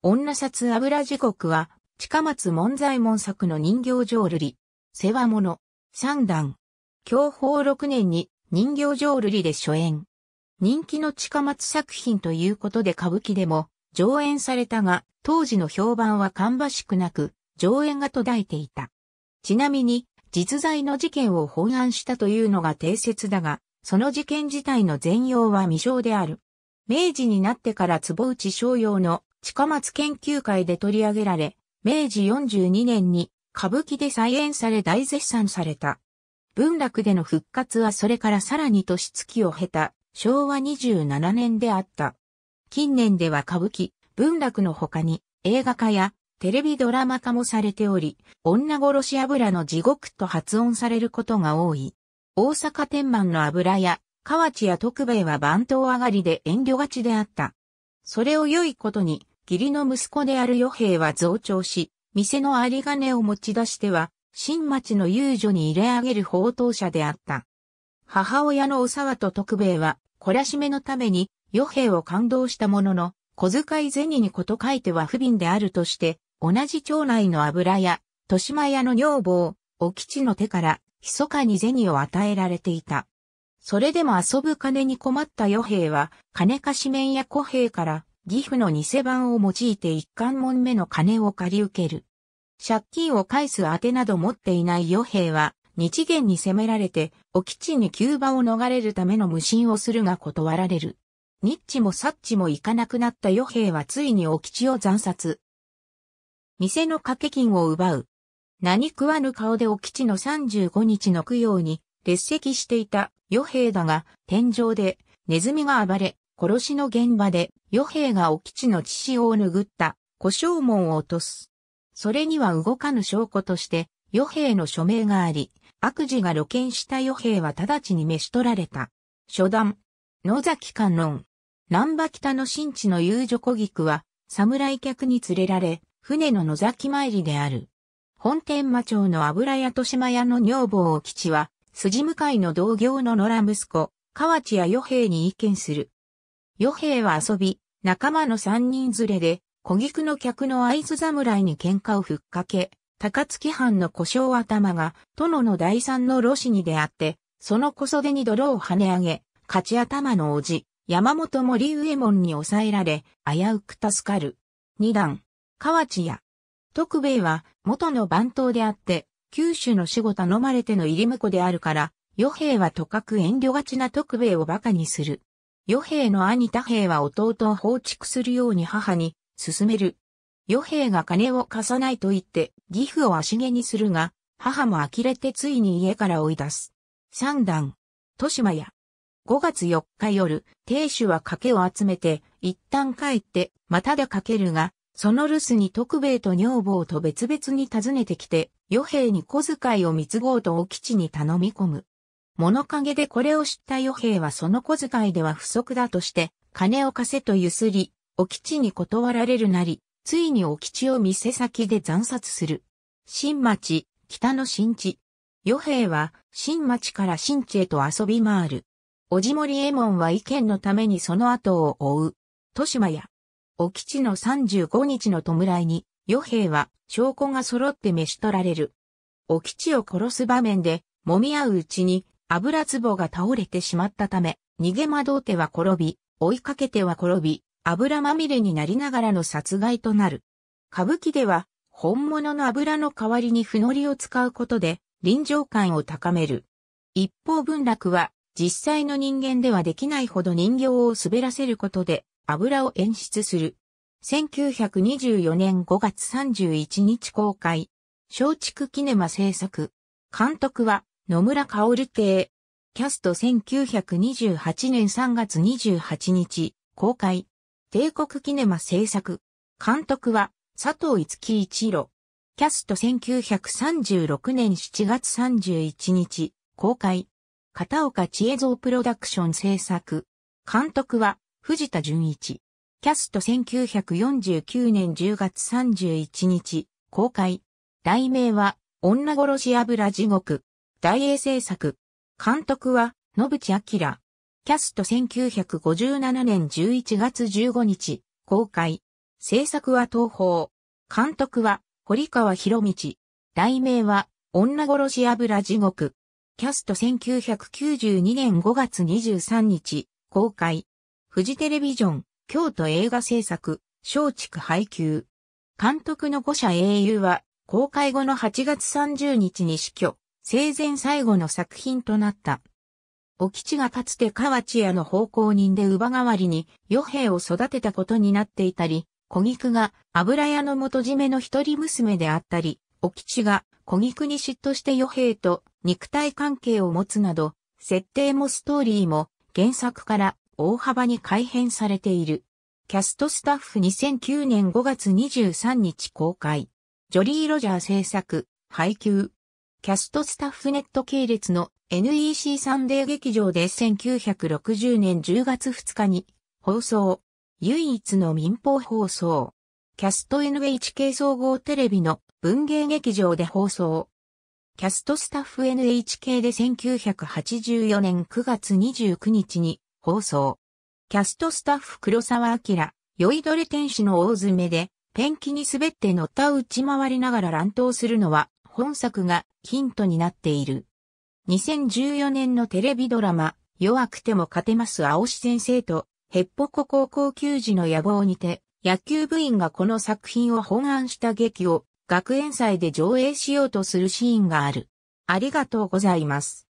女札油時刻は、近松門左衛門作の人形浄瑠璃、世話物、三段。享保六年に人形浄瑠璃で初演。人気の近松作品ということで歌舞伎でも上演されたが、当時の評判は芳しくなく、上演が途絶えていた。ちなみに、実在の事件を翻案したというのが定説だが、その事件自体の全容は未詳である。明治になってから坪内商用の近松研究会で取り上げられ、明治42年に歌舞伎で再演され大絶賛された。文楽での復活はそれからさらに年月を経た昭和27年であった。近年では歌舞伎、文楽の他に映画化やテレビドラマ化もされており、女殺し油の地獄と発音されることが多い。大阪天満の油や河内や徳兵衛は番頭上がりで遠慮がちであった。それを良いことに、義理の息子である与兵は増長し、店の有り金を持ち出しては、新町の遊女に入れ上げる放蕩者であった。母親のお沢と徳兵衛は、懲らしめのために、与兵を感動したものの、小遣い銭にこと書いては不憫であるとして、同じ町内の油屋、豊島屋の女房、お吉の手から、密かに銭を与えられていた。それでも遊ぶ金に困った与兵は、金貸し面や小兵から、義父の偽版を用いて一貫門目の金を借り受ける。借金を返す当てなど持っていない余兵は、日元に攻められて、お吉に急場を逃れるための無心をするが断られる。日ッもサッチも行かなくなった余兵はついにお吉を惨殺。店の掛け金を奪う。何食わぬ顔でお吉の35日の供養に列席していた余兵だが、天井でネズミが暴れ、殺しの現場で、与兵がお吉の血潮を拭った、故障門を落とす。それには動かぬ証拠として、与兵の署名があり、悪事が露見した与兵は直ちに召し取られた。初段、野崎観音。南波北の新地の遊女小菊は、侍客に連れられ、船の野崎参りである。本天馬町の油屋豊島屋の女房を吉は、筋向かいの同業の野良息子、河内や与兵に意見する。与兵は遊び、仲間の三人連れで、小菊の客の合図侍に喧嘩をふっかけ、高槻藩の故障頭が、殿の第三の露子に出会って、その小袖に泥を跳ね上げ、勝ち頭の叔父、山本森右衛門に抑えられ、危うく助かる。二段、河内屋。徳兵衛は、元の番頭であって、九州の死後頼まれての入り婿であるから、与兵はとかく遠慮がちな徳兵衛を馬鹿にする。与兵の兄他兵は弟を放逐するように母に、勧める。与兵が金を貸さないと言って、義父を足毛にするが、母も呆れてついに家から追い出す。三段、豊島屋。5月4日夜、亭主は賭けを集めて、一旦帰って、またで賭けるが、その留守に徳兵衛と女房と別々に訪ねてきて、与兵に小遣いを貢ごうとお吉に頼み込む。物陰でこれを知った与兵はその小遣いでは不足だとして、金を貸せとゆすり、お吉に断られるなり、ついにお吉を店先で惨殺する。新町、北の新地。与兵は、新町から新地へと遊び回る。おじもりえもんは意見のためにその後を追う。豊島や、お吉の35日の弔いに、与兵は、証拠が揃って召し取られる。お吉を殺す場面で、揉み合ううちに、油壺が倒れてしまったため、逃げ惑うては転び、追いかけては転び、油まみれになりながらの殺害となる。歌舞伎では、本物の油の代わりに不のりを使うことで、臨場感を高める。一方文楽は、実際の人間ではできないほど人形を滑らせることで、油を演出する。1924年5月31日公開。松竹キネマ制作。監督は、野村薫邸。キャスト1928年3月28日、公開。帝国キネマ制作。監督は、佐藤五木一路。キャスト1936年7月31日、公開。片岡千恵蔵プロダクション制作。監督は、藤田純一。キャスト1949年10月31日、公開。題名は、女殺し油地獄。大英製作。監督は、野淵明。キャスト1957年11月15日、公開。制作は東宝。監督は、堀川博道。題名は、女殺し油地獄。キャスト1992年5月23日、公開。フジテレビジョン、京都映画制作、松竹配給。監督の五社英雄は、公開後の8月30日に死去。生前最後の作品となった。お吉がかつて河内屋の奉公人で奪代わりに余兵を育てたことになっていたり、小菊が油屋の元締めの一人娘であったり、お吉が小菊に嫉妬して余兵と肉体関係を持つなど、設定もストーリーも原作から大幅に改変されている。キャストスタッフ2009年5月23日公開。ジョリー・ロジャー制作、配給。キャストスタッフネット系列の NEC サンデー劇場で1960年10月2日に放送。唯一の民放放送。キャスト NHK 総合テレビの文芸劇場で放送。キャストスタッフ NHK で1984年9月29日に放送。キャストスタッフ黒沢明、酔いどれ天使の大詰めで、ペンキに滑って乗った打ち回りながら乱闘するのは、本作がヒントになっている。2014年のテレビドラマ、弱くても勝てます青志先生と、ヘッポコ高校球児の野望にて、野球部員がこの作品を本案した劇を学園祭で上映しようとするシーンがある。ありがとうございます。